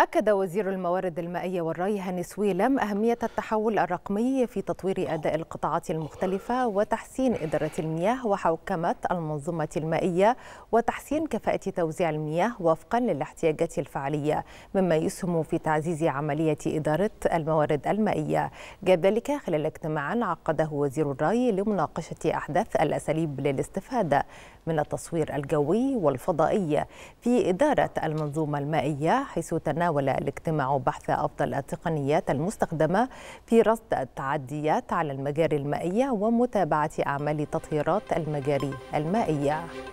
أكد وزير الموارد المائية والري هاني سويلم أهمية التحول الرقمي في تطوير أداء القطاعات المختلفة وتحسين إدارة المياه وحوكمة المنظومة المائية وتحسين كفاءة توزيع المياه وفقا للاحتياجات الفعلية مما يسهم في تعزيز عملية إدارة الموارد المائية جاء ذلك خلال اجتماع عقده وزير الري لمناقشة أحدث الأساليب للاستفادة من التصوير الجوي والفضائي في إدارة المنظومة المائية حيث تناول تناول الاجتماع بحث أفضل التقنيات المستخدمة في رصد التعديات على المجاري المائية ومتابعة أعمال تطهيرات المجاري المائية